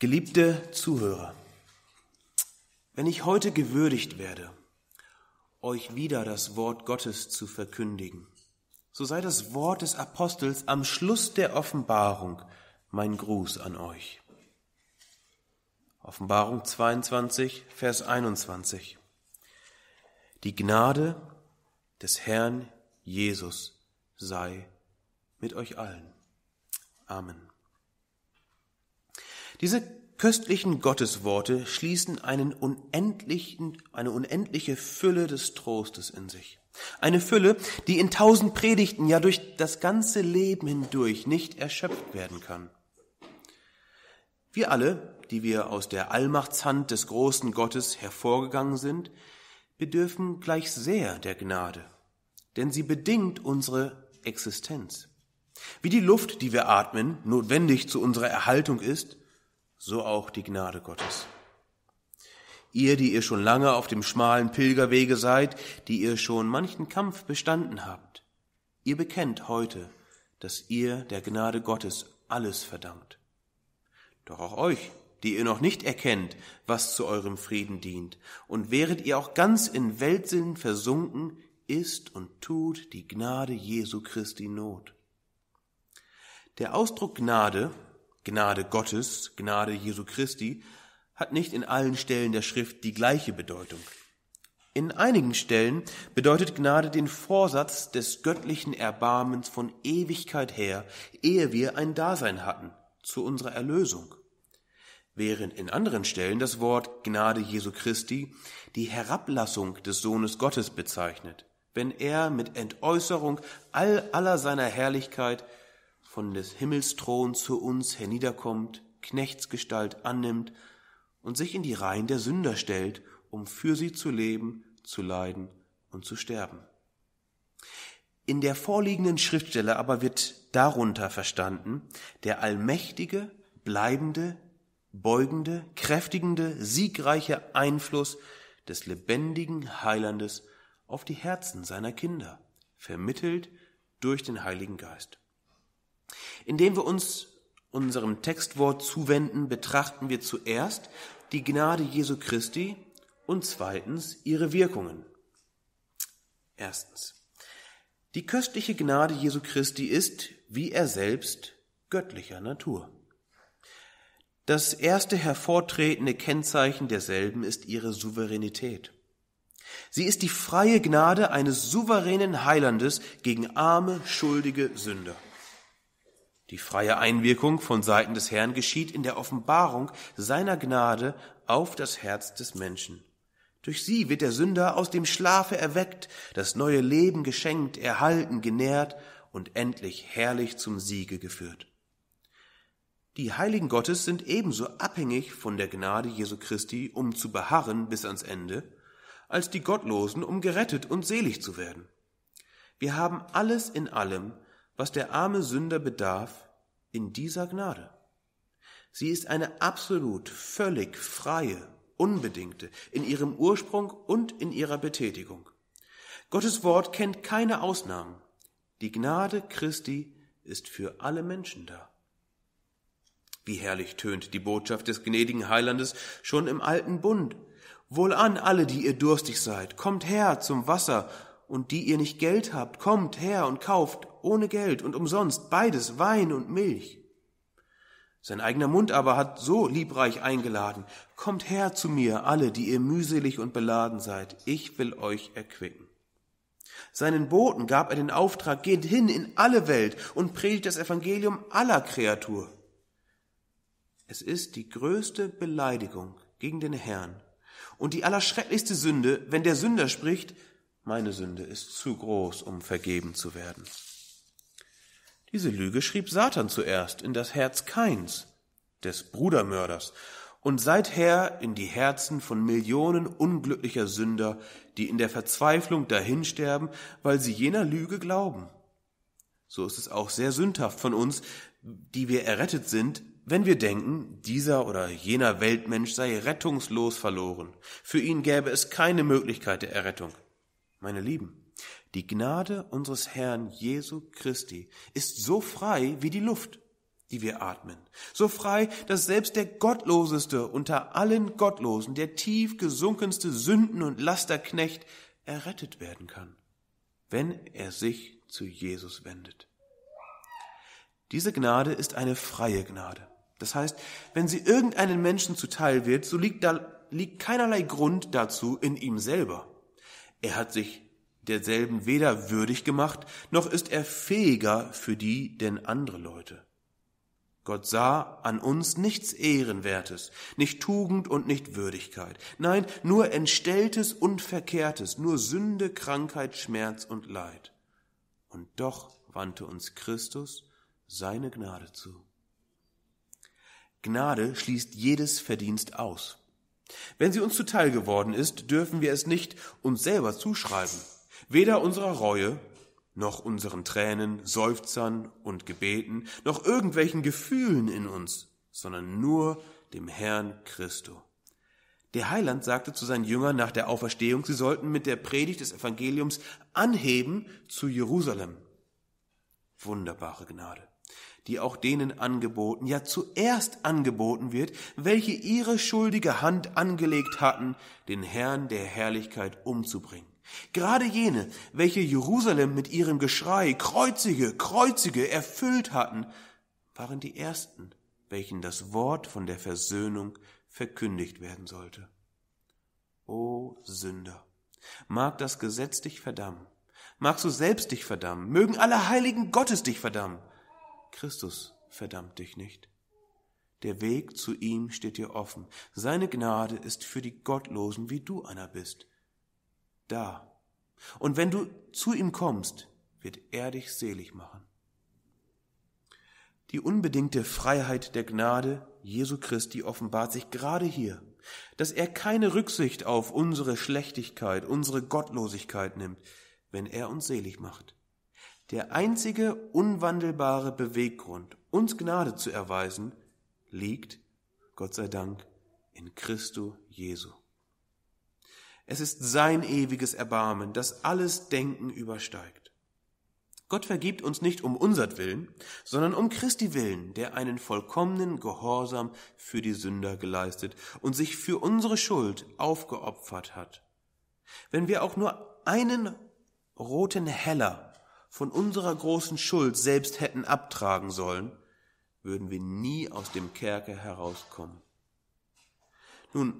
Geliebte Zuhörer, wenn ich heute gewürdigt werde, euch wieder das Wort Gottes zu verkündigen, so sei das Wort des Apostels am Schluss der Offenbarung mein Gruß an euch. Offenbarung 22, Vers 21. Die Gnade des Herrn Jesus sei mit euch allen. Amen. Diese köstlichen Gottesworte schließen einen unendlichen, eine unendliche Fülle des Trostes in sich. Eine Fülle, die in tausend Predigten, ja durch das ganze Leben hindurch nicht erschöpft werden kann. Wir alle, die wir aus der Allmachtshand des großen Gottes hervorgegangen sind, bedürfen gleich sehr der Gnade, denn sie bedingt unsere Existenz. Wie die Luft, die wir atmen, notwendig zu unserer Erhaltung ist, so auch die Gnade Gottes. Ihr, die ihr schon lange auf dem schmalen Pilgerwege seid, die ihr schon manchen Kampf bestanden habt, ihr bekennt heute, dass ihr der Gnade Gottes alles verdankt. Doch auch euch, die ihr noch nicht erkennt, was zu eurem Frieden dient, und wäret ihr auch ganz in Weltsinn versunken, ist und tut die Gnade Jesu Christi Not. Der Ausdruck Gnade Gnade Gottes, Gnade Jesu Christi, hat nicht in allen Stellen der Schrift die gleiche Bedeutung. In einigen Stellen bedeutet Gnade den Vorsatz des göttlichen Erbarmens von Ewigkeit her, ehe wir ein Dasein hatten, zu unserer Erlösung. Während in anderen Stellen das Wort Gnade Jesu Christi die Herablassung des Sohnes Gottes bezeichnet, wenn er mit Entäußerung all aller seiner Herrlichkeit von des Himmels zu uns herniederkommt, Knechtsgestalt annimmt und sich in die Reihen der Sünder stellt, um für sie zu leben, zu leiden und zu sterben. In der vorliegenden Schriftstelle aber wird darunter verstanden der allmächtige, bleibende, beugende, kräftigende, siegreiche Einfluss des lebendigen Heilandes auf die Herzen seiner Kinder, vermittelt durch den Heiligen Geist. Indem wir uns unserem Textwort zuwenden, betrachten wir zuerst die Gnade Jesu Christi und zweitens ihre Wirkungen. Erstens. Die köstliche Gnade Jesu Christi ist, wie er selbst, göttlicher Natur. Das erste hervortretende Kennzeichen derselben ist ihre Souveränität. Sie ist die freie Gnade eines souveränen Heilandes gegen arme, schuldige Sünder. Die freie Einwirkung von Seiten des Herrn geschieht in der Offenbarung seiner Gnade auf das Herz des Menschen. Durch sie wird der Sünder aus dem Schlafe erweckt, das neue Leben geschenkt, erhalten, genährt und endlich herrlich zum Siege geführt. Die Heiligen Gottes sind ebenso abhängig von der Gnade Jesu Christi, um zu beharren bis ans Ende, als die Gottlosen, um gerettet und selig zu werden. Wir haben alles in allem was der arme Sünder bedarf, in dieser Gnade. Sie ist eine absolut, völlig freie, unbedingte, in ihrem Ursprung und in ihrer Betätigung. Gottes Wort kennt keine Ausnahmen. Die Gnade Christi ist für alle Menschen da. Wie herrlich tönt die Botschaft des gnädigen Heilandes schon im alten Bund. Wohlan alle, die ihr durstig seid, kommt her zum Wasser und die ihr nicht Geld habt, kommt her und kauft ohne Geld und umsonst beides Wein und Milch. Sein eigener Mund aber hat so liebreich eingeladen, kommt her zu mir, alle, die ihr mühselig und beladen seid, ich will euch erquicken. Seinen Boten gab er den Auftrag, geht hin in alle Welt und predigt das Evangelium aller Kreatur. Es ist die größte Beleidigung gegen den Herrn und die allerschrecklichste Sünde, wenn der Sünder spricht, meine Sünde ist zu groß, um vergeben zu werden. Diese Lüge schrieb Satan zuerst in das Herz Keins, des Brudermörders, und seither in die Herzen von Millionen unglücklicher Sünder, die in der Verzweiflung dahinsterben, weil sie jener Lüge glauben. So ist es auch sehr sündhaft von uns, die wir errettet sind, wenn wir denken, dieser oder jener Weltmensch sei rettungslos verloren, für ihn gäbe es keine Möglichkeit der Errettung. Meine Lieben, die Gnade unseres Herrn Jesu Christi ist so frei wie die Luft, die wir atmen, so frei, dass selbst der Gottloseste unter allen Gottlosen, der tief gesunkenste Sünden- und Lasterknecht errettet werden kann, wenn er sich zu Jesus wendet. Diese Gnade ist eine freie Gnade. Das heißt, wenn sie irgendeinen Menschen zuteil wird, so liegt, da, liegt keinerlei Grund dazu in ihm selber. Er hat sich derselben weder würdig gemacht, noch ist er fähiger für die denn andere Leute. Gott sah an uns nichts Ehrenwertes, nicht Tugend und nicht Würdigkeit, nein, nur Entstelltes und Verkehrtes, nur Sünde, Krankheit, Schmerz und Leid. Und doch wandte uns Christus seine Gnade zu. Gnade schließt jedes Verdienst aus. Wenn sie uns zuteil geworden ist, dürfen wir es nicht uns selber zuschreiben, weder unserer Reue, noch unseren Tränen, Seufzern und Gebeten, noch irgendwelchen Gefühlen in uns, sondern nur dem Herrn Christo. Der Heiland sagte zu seinen Jüngern nach der Auferstehung, sie sollten mit der Predigt des Evangeliums anheben zu Jerusalem. Wunderbare Gnade die auch denen angeboten, ja zuerst angeboten wird, welche ihre schuldige Hand angelegt hatten, den Herrn der Herrlichkeit umzubringen. Gerade jene, welche Jerusalem mit ihrem Geschrei Kreuzige, Kreuzige erfüllt hatten, waren die ersten, welchen das Wort von der Versöhnung verkündigt werden sollte. O Sünder, mag das Gesetz dich verdammen, magst du selbst dich verdammen, mögen alle Heiligen Gottes dich verdammen, Christus verdammt dich nicht. Der Weg zu ihm steht dir offen. Seine Gnade ist für die Gottlosen, wie du einer bist. Da. Und wenn du zu ihm kommst, wird er dich selig machen. Die unbedingte Freiheit der Gnade Jesu Christi offenbart sich gerade hier, dass er keine Rücksicht auf unsere Schlechtigkeit, unsere Gottlosigkeit nimmt, wenn er uns selig macht. Der einzige unwandelbare Beweggrund, uns Gnade zu erweisen, liegt, Gott sei Dank, in Christo Jesu. Es ist sein ewiges Erbarmen, das alles Denken übersteigt. Gott vergibt uns nicht um unsert Willen, sondern um Christi Willen, der einen vollkommenen Gehorsam für die Sünder geleistet und sich für unsere Schuld aufgeopfert hat. Wenn wir auch nur einen roten Heller von unserer großen Schuld selbst hätten abtragen sollen, würden wir nie aus dem Kerker herauskommen. Nun,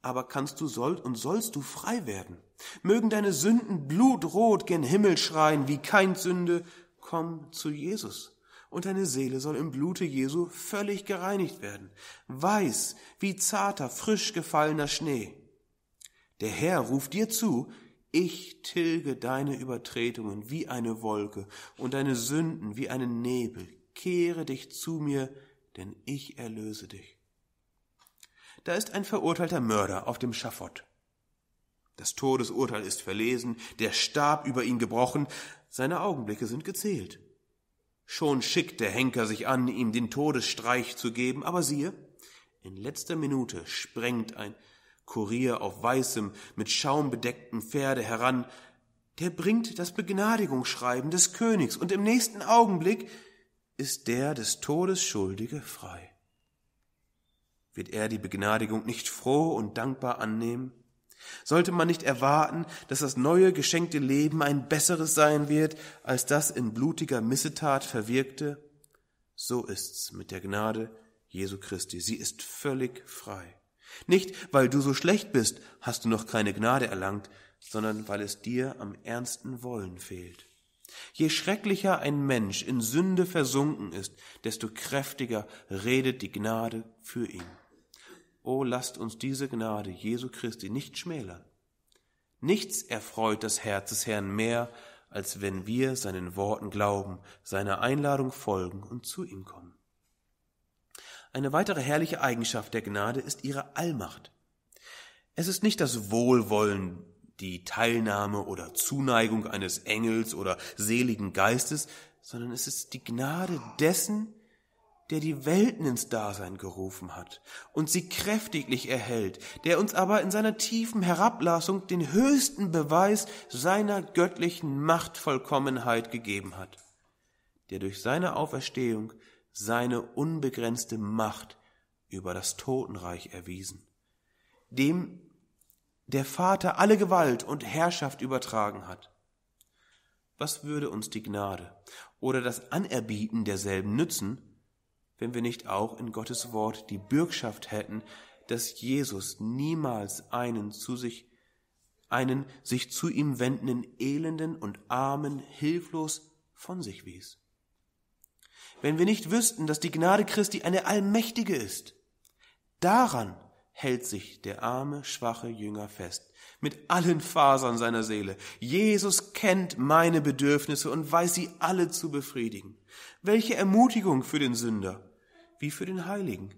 aber kannst du sollt und sollst du frei werden. Mögen deine Sünden blutrot gen Himmel schreien, wie kein Sünde, komm zu Jesus. Und deine Seele soll im Blute Jesu völlig gereinigt werden, weiß wie zarter, frisch gefallener Schnee. Der Herr ruft dir zu, ich tilge deine Übertretungen wie eine Wolke und deine Sünden wie einen Nebel. Kehre dich zu mir, denn ich erlöse dich. Da ist ein verurteilter Mörder auf dem Schafott. Das Todesurteil ist verlesen, der Stab über ihn gebrochen, seine Augenblicke sind gezählt. Schon schickt der Henker sich an, ihm den Todesstreich zu geben, aber siehe, in letzter Minute sprengt ein Kurier auf weißem, mit Schaum bedecktem Pferde heran, der bringt das Begnadigungsschreiben des Königs, und im nächsten Augenblick ist der des Todes Schuldige frei. Wird er die Begnadigung nicht froh und dankbar annehmen? Sollte man nicht erwarten, dass das neue geschenkte Leben ein besseres sein wird, als das in blutiger Missetat verwirkte? So ist's mit der Gnade Jesu Christi. Sie ist völlig frei. Nicht, weil du so schlecht bist, hast du noch keine Gnade erlangt, sondern weil es dir am ernsten Wollen fehlt. Je schrecklicher ein Mensch in Sünde versunken ist, desto kräftiger redet die Gnade für ihn. O lasst uns diese Gnade Jesu Christi nicht schmälern. Nichts erfreut das Herz des Herrn mehr, als wenn wir seinen Worten glauben, seiner Einladung folgen und zu ihm kommen. Eine weitere herrliche Eigenschaft der Gnade ist ihre Allmacht. Es ist nicht das Wohlwollen, die Teilnahme oder Zuneigung eines Engels oder seligen Geistes, sondern es ist die Gnade dessen, der die Welten ins Dasein gerufen hat und sie kräftiglich erhält, der uns aber in seiner tiefen Herablassung den höchsten Beweis seiner göttlichen Machtvollkommenheit gegeben hat, der durch seine Auferstehung seine unbegrenzte Macht über das Totenreich erwiesen, dem der Vater alle Gewalt und Herrschaft übertragen hat. Was würde uns die Gnade oder das Anerbieten derselben nützen, wenn wir nicht auch in Gottes Wort die Bürgschaft hätten, dass Jesus niemals einen zu sich einen sich zu ihm wendenden Elenden und Armen hilflos von sich wies wenn wir nicht wüssten, dass die Gnade Christi eine allmächtige ist. Daran hält sich der arme, schwache Jünger fest, mit allen Fasern seiner Seele. Jesus kennt meine Bedürfnisse und weiß sie alle zu befriedigen. Welche Ermutigung für den Sünder, wie für den Heiligen,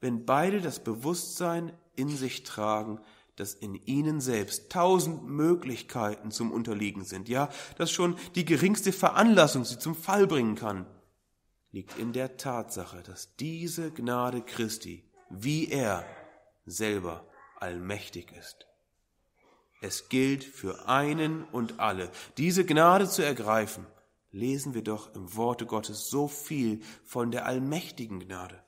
wenn beide das Bewusstsein in sich tragen, dass in ihnen selbst tausend Möglichkeiten zum Unterliegen sind, ja, dass schon die geringste Veranlassung sie zum Fall bringen kann liegt in der Tatsache, dass diese Gnade Christi, wie er selber allmächtig ist. Es gilt für einen und alle. Diese Gnade zu ergreifen, lesen wir doch im Worte Gottes so viel von der allmächtigen Gnade.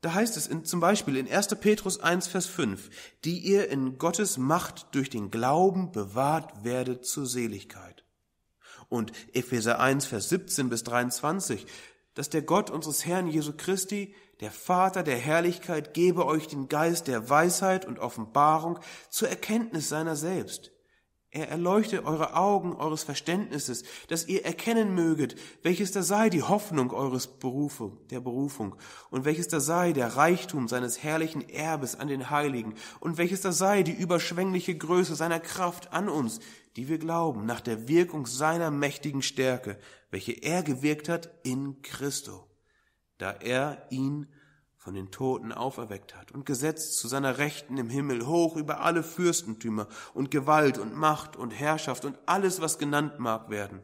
Da heißt es in, zum Beispiel in 1. Petrus 1, Vers 5, die ihr in Gottes Macht durch den Glauben bewahrt werdet zur Seligkeit. Und Epheser 1, Vers 17 bis 23, dass der Gott unseres Herrn Jesu Christi, der Vater der Herrlichkeit, gebe euch den Geist der Weisheit und Offenbarung zur Erkenntnis seiner selbst. Er erleuchte eure Augen eures Verständnisses, dass ihr erkennen möget, welches da sei die Hoffnung eures Berufe, der Berufung, und welches da sei der Reichtum seines herrlichen Erbes an den Heiligen, und welches da sei die überschwängliche Größe seiner Kraft an uns, die wir glauben, nach der Wirkung seiner mächtigen Stärke, welche er gewirkt hat in Christo, da er ihn von den Toten auferweckt hat und gesetzt zu seiner Rechten im Himmel hoch über alle Fürstentümer und Gewalt und Macht und Herrschaft und alles, was genannt mag werden,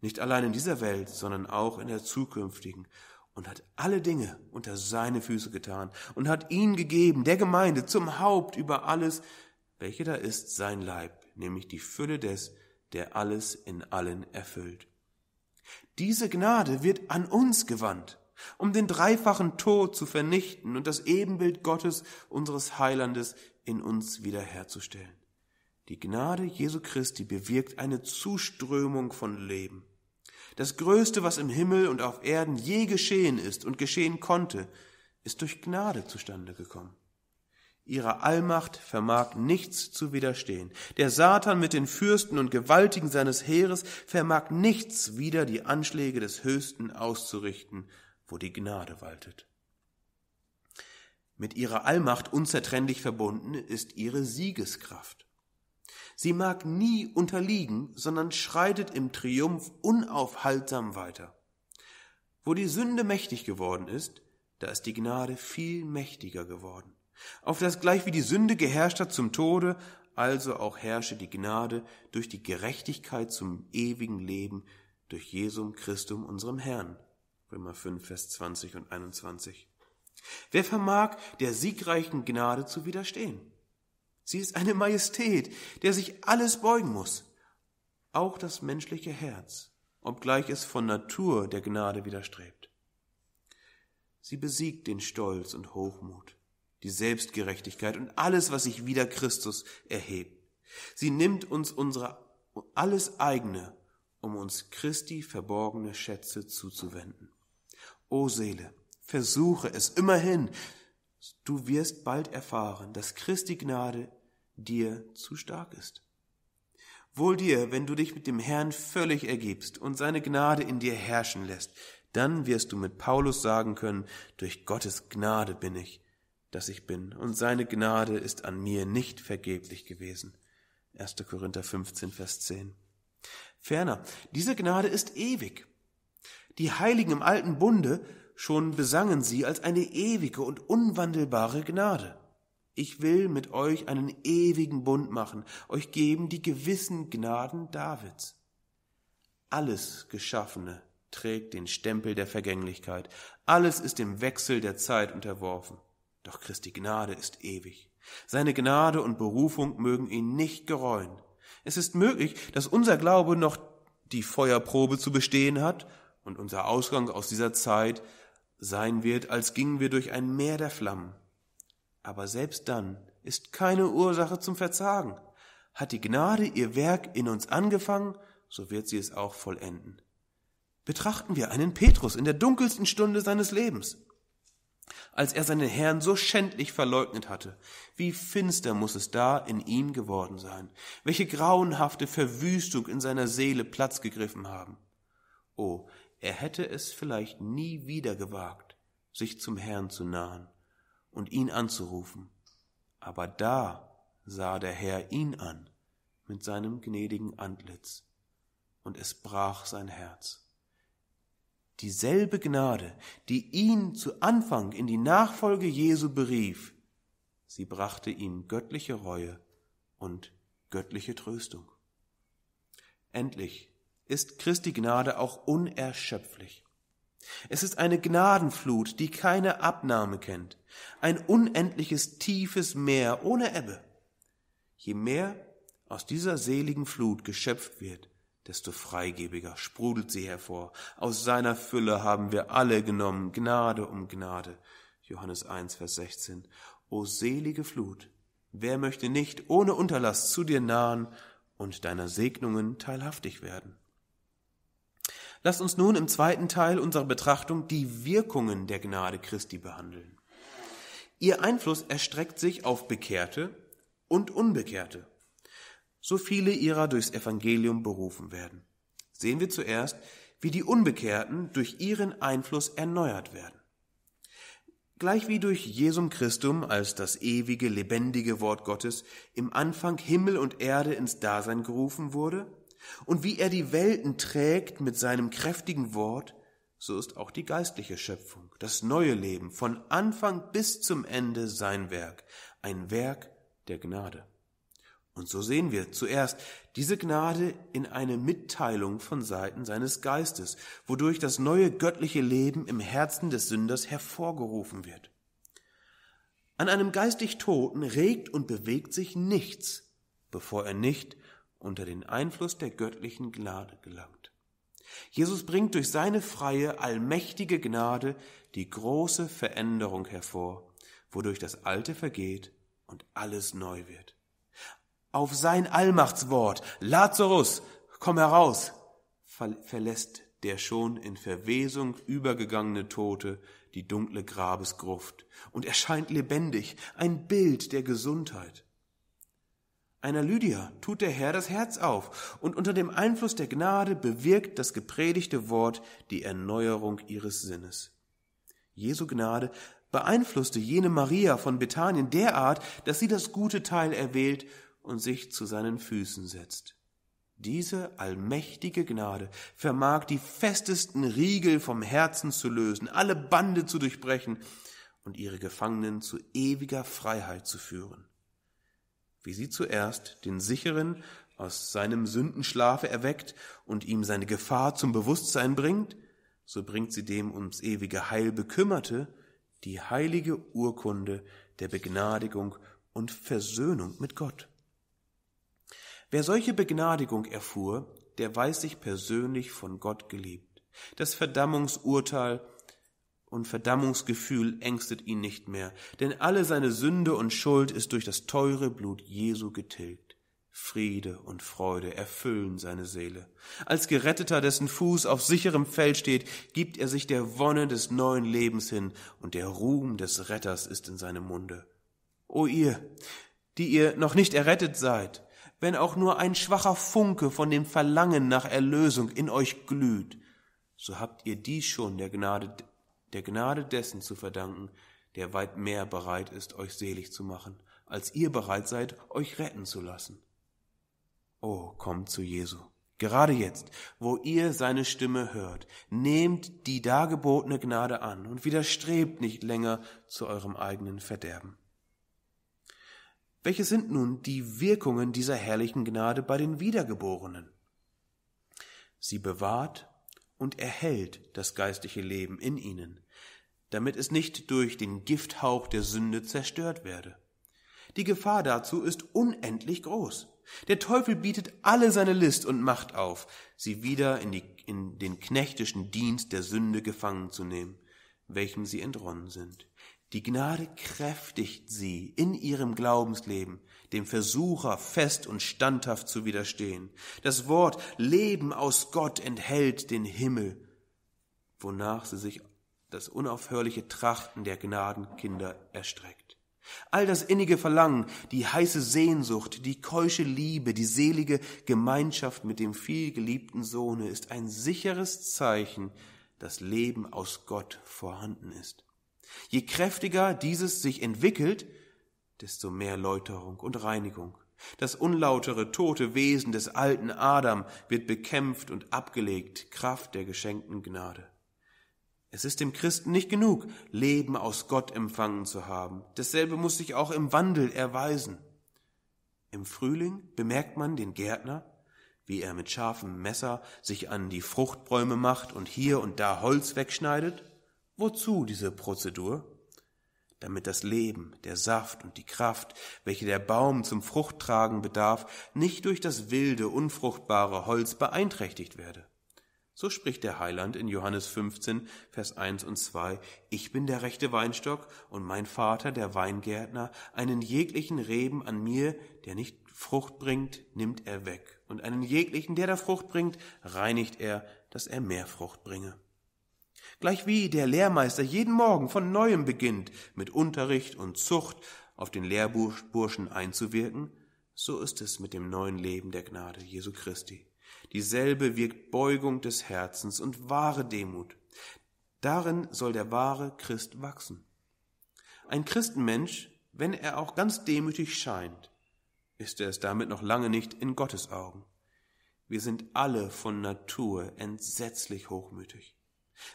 nicht allein in dieser Welt, sondern auch in der zukünftigen, und hat alle Dinge unter seine Füße getan und hat ihn gegeben, der Gemeinde, zum Haupt über alles, welche da ist, sein Leib, nämlich die Fülle des, der alles in allen erfüllt. Diese Gnade wird an uns gewandt, um den dreifachen Tod zu vernichten und das Ebenbild Gottes, unseres Heilandes, in uns wiederherzustellen. Die Gnade Jesu Christi bewirkt eine Zuströmung von Leben. Das Größte, was im Himmel und auf Erden je geschehen ist und geschehen konnte, ist durch Gnade zustande gekommen. Ihre Allmacht vermag nichts zu widerstehen. Der Satan mit den Fürsten und Gewaltigen seines Heeres vermag nichts wieder die Anschläge des Höchsten auszurichten, wo die Gnade waltet. Mit ihrer Allmacht unzertrennlich verbunden ist ihre Siegeskraft. Sie mag nie unterliegen, sondern schreitet im Triumph unaufhaltsam weiter. Wo die Sünde mächtig geworden ist, da ist die Gnade viel mächtiger geworden auf das gleich wie die Sünde geherrscht hat zum Tode, also auch herrsche die Gnade durch die Gerechtigkeit zum ewigen Leben durch Jesum Christum unserem Herrn. Römer 5, Vers 20 und 21. Wer vermag der siegreichen Gnade zu widerstehen? Sie ist eine Majestät, der sich alles beugen muss, auch das menschliche Herz, obgleich es von Natur der Gnade widerstrebt. Sie besiegt den Stolz und Hochmut, die Selbstgerechtigkeit und alles, was sich wider Christus erhebt. Sie nimmt uns unsere alles eigene, um uns Christi verborgene Schätze zuzuwenden. O Seele, versuche es immerhin. Du wirst bald erfahren, dass Christi Gnade dir zu stark ist. Wohl dir, wenn du dich mit dem Herrn völlig ergibst und seine Gnade in dir herrschen lässt, dann wirst du mit Paulus sagen können, durch Gottes Gnade bin ich, dass ich bin, und seine Gnade ist an mir nicht vergeblich gewesen. 1. Korinther 15, Vers 10. Ferner, diese Gnade ist ewig. Die Heiligen im alten Bunde schon besangen sie als eine ewige und unwandelbare Gnade. Ich will mit euch einen ewigen Bund machen, euch geben die gewissen Gnaden Davids. Alles Geschaffene trägt den Stempel der Vergänglichkeit, alles ist dem Wechsel der Zeit unterworfen. Doch Christi Gnade ist ewig. Seine Gnade und Berufung mögen ihn nicht gereuen. Es ist möglich, dass unser Glaube noch die Feuerprobe zu bestehen hat und unser Ausgang aus dieser Zeit sein wird, als gingen wir durch ein Meer der Flammen. Aber selbst dann ist keine Ursache zum Verzagen. Hat die Gnade ihr Werk in uns angefangen, so wird sie es auch vollenden. Betrachten wir einen Petrus in der dunkelsten Stunde seines Lebens als er seinen Herrn so schändlich verleugnet hatte. Wie finster muß es da in ihm geworden sein, welche grauenhafte Verwüstung in seiner Seele Platz gegriffen haben. Oh, er hätte es vielleicht nie wieder gewagt, sich zum Herrn zu nahen und ihn anzurufen. Aber da sah der Herr ihn an mit seinem gnädigen Antlitz, und es brach sein Herz. Dieselbe Gnade, die ihn zu Anfang in die Nachfolge Jesu berief, sie brachte ihm göttliche Reue und göttliche Tröstung. Endlich ist Christi Gnade auch unerschöpflich. Es ist eine Gnadenflut, die keine Abnahme kennt, ein unendliches tiefes Meer ohne Ebbe. Je mehr aus dieser seligen Flut geschöpft wird, desto freigebiger sprudelt sie hervor. Aus seiner Fülle haben wir alle genommen, Gnade um Gnade. Johannes 1, Vers 16. O selige Flut, wer möchte nicht ohne Unterlass zu dir nahen und deiner Segnungen teilhaftig werden? Lasst uns nun im zweiten Teil unserer Betrachtung die Wirkungen der Gnade Christi behandeln. Ihr Einfluss erstreckt sich auf Bekehrte und Unbekehrte so viele ihrer durchs Evangelium berufen werden. Sehen wir zuerst, wie die Unbekehrten durch ihren Einfluss erneuert werden. Gleich wie durch Jesum Christum als das ewige, lebendige Wort Gottes im Anfang Himmel und Erde ins Dasein gerufen wurde, und wie er die Welten trägt mit seinem kräftigen Wort, so ist auch die geistliche Schöpfung, das neue Leben von Anfang bis zum Ende sein Werk, ein Werk der Gnade. Und so sehen wir zuerst diese Gnade in eine Mitteilung von Seiten seines Geistes, wodurch das neue göttliche Leben im Herzen des Sünders hervorgerufen wird. An einem geistig Toten regt und bewegt sich nichts, bevor er nicht unter den Einfluss der göttlichen Gnade gelangt. Jesus bringt durch seine freie, allmächtige Gnade die große Veränderung hervor, wodurch das Alte vergeht und alles neu wird auf sein Allmachtswort, Lazarus, komm heraus, verlässt der schon in Verwesung übergegangene Tote die dunkle Grabesgruft und erscheint lebendig, ein Bild der Gesundheit. Einer Lydia tut der Herr das Herz auf und unter dem Einfluss der Gnade bewirkt das gepredigte Wort die Erneuerung ihres Sinnes. Jesu Gnade beeinflusste jene Maria von Bethanien derart, dass sie das gute Teil erwählt und sich zu seinen Füßen setzt. Diese allmächtige Gnade vermag die festesten Riegel vom Herzen zu lösen, alle Bande zu durchbrechen und ihre Gefangenen zu ewiger Freiheit zu führen. Wie sie zuerst den sicheren aus seinem Sündenschlafe erweckt und ihm seine Gefahr zum Bewusstsein bringt, so bringt sie dem ums ewige Heil bekümmerte die heilige Urkunde der Begnadigung und Versöhnung mit Gott. Wer solche Begnadigung erfuhr, der weiß sich persönlich von Gott geliebt. Das Verdammungsurteil und Verdammungsgefühl ängstet ihn nicht mehr, denn alle seine Sünde und Schuld ist durch das teure Blut Jesu getilgt. Friede und Freude erfüllen seine Seele. Als Geretteter, dessen Fuß auf sicherem Feld steht, gibt er sich der Wonne des neuen Lebens hin, und der Ruhm des Retters ist in seinem Munde. O ihr, die ihr noch nicht errettet seid, wenn auch nur ein schwacher Funke von dem Verlangen nach Erlösung in euch glüht, so habt ihr dies schon der Gnade, der Gnade dessen zu verdanken, der weit mehr bereit ist, euch selig zu machen, als ihr bereit seid, euch retten zu lassen. Oh, kommt zu Jesu. Gerade jetzt, wo ihr seine Stimme hört, nehmt die dargebotene Gnade an und widerstrebt nicht länger zu eurem eigenen Verderben. Welche sind nun die Wirkungen dieser herrlichen Gnade bei den Wiedergeborenen? Sie bewahrt und erhält das geistliche Leben in ihnen, damit es nicht durch den Gifthauch der Sünde zerstört werde. Die Gefahr dazu ist unendlich groß. Der Teufel bietet alle seine List und Macht auf, sie wieder in, die, in den knechtischen Dienst der Sünde gefangen zu nehmen, welchem sie entronnen sind. Die Gnade kräftigt sie in ihrem Glaubensleben, dem Versucher fest und standhaft zu widerstehen. Das Wort Leben aus Gott enthält den Himmel, wonach sie sich das unaufhörliche Trachten der Gnadenkinder erstreckt. All das innige Verlangen, die heiße Sehnsucht, die keusche Liebe, die selige Gemeinschaft mit dem vielgeliebten Sohne ist ein sicheres Zeichen, dass Leben aus Gott vorhanden ist. Je kräftiger dieses sich entwickelt, desto mehr Läuterung und Reinigung. Das unlautere, tote Wesen des alten Adam wird bekämpft und abgelegt, Kraft der geschenkten Gnade. Es ist dem Christen nicht genug, Leben aus Gott empfangen zu haben. Dasselbe muss sich auch im Wandel erweisen. Im Frühling bemerkt man den Gärtner, wie er mit scharfem Messer sich an die Fruchtbäume macht und hier und da Holz wegschneidet. Wozu diese Prozedur? Damit das Leben, der Saft und die Kraft, welche der Baum zum Fruchttragen bedarf, nicht durch das wilde, unfruchtbare Holz beeinträchtigt werde. So spricht der Heiland in Johannes 15, Vers 1 und 2, Ich bin der rechte Weinstock und mein Vater der Weingärtner, einen jeglichen Reben an mir, der nicht Frucht bringt, nimmt er weg, und einen jeglichen, der da Frucht bringt, reinigt er, dass er mehr Frucht bringe gleich wie der Lehrmeister jeden Morgen von neuem beginnt, mit Unterricht und Zucht auf den Lehrburschen einzuwirken, so ist es mit dem neuen Leben der Gnade Jesu Christi. Dieselbe wirkt Beugung des Herzens und wahre Demut. Darin soll der wahre Christ wachsen. Ein Christenmensch, wenn er auch ganz demütig scheint, ist er es damit noch lange nicht in Gottes Augen. Wir sind alle von Natur entsetzlich hochmütig.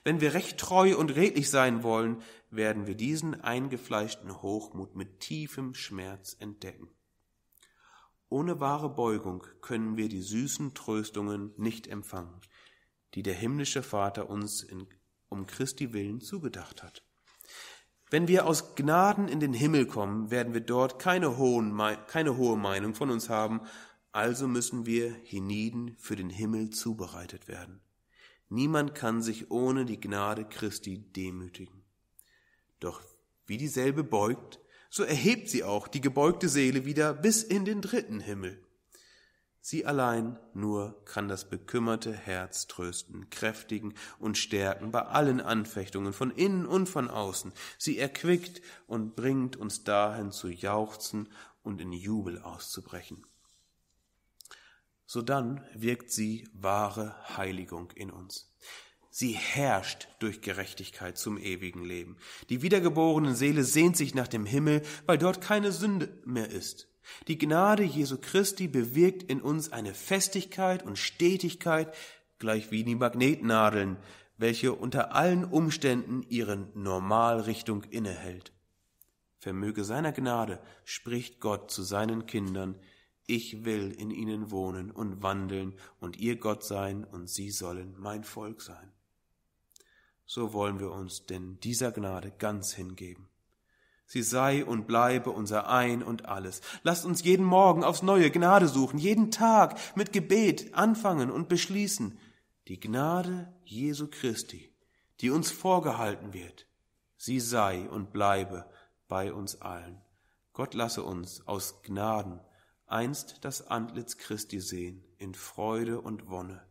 Wenn wir recht treu und redlich sein wollen, werden wir diesen eingefleischten Hochmut mit tiefem Schmerz entdecken. Ohne wahre Beugung können wir die süßen Tröstungen nicht empfangen, die der himmlische Vater uns in, um Christi willen zugedacht hat. Wenn wir aus Gnaden in den Himmel kommen, werden wir dort keine, hohen, keine hohe Meinung von uns haben, also müssen wir hienieden für den Himmel zubereitet werden. Niemand kann sich ohne die Gnade Christi demütigen. Doch wie dieselbe beugt, so erhebt sie auch die gebeugte Seele wieder bis in den dritten Himmel. Sie allein nur kann das bekümmerte Herz trösten, kräftigen und stärken bei allen Anfechtungen von innen und von außen. Sie erquickt und bringt uns dahin zu jauchzen und in Jubel auszubrechen so dann wirkt sie wahre Heiligung in uns. Sie herrscht durch Gerechtigkeit zum ewigen Leben. Die wiedergeborene Seele sehnt sich nach dem Himmel, weil dort keine Sünde mehr ist. Die Gnade Jesu Christi bewirkt in uns eine Festigkeit und Stetigkeit, gleich wie die Magnetnadeln, welche unter allen Umständen ihren Normalrichtung innehält. Vermöge seiner Gnade spricht Gott zu seinen Kindern, ich will in ihnen wohnen und wandeln und ihr Gott sein und sie sollen mein Volk sein. So wollen wir uns denn dieser Gnade ganz hingeben. Sie sei und bleibe unser Ein und alles. Lasst uns jeden Morgen aufs neue Gnade suchen, jeden Tag mit Gebet anfangen und beschließen. Die Gnade Jesu Christi, die uns vorgehalten wird, sie sei und bleibe bei uns allen. Gott lasse uns aus Gnaden einst das Antlitz Christi sehen in Freude und Wonne.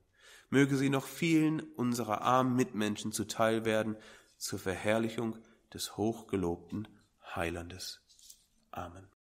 Möge sie noch vielen unserer armen Mitmenschen zuteil werden zur Verherrlichung des hochgelobten Heilandes. Amen.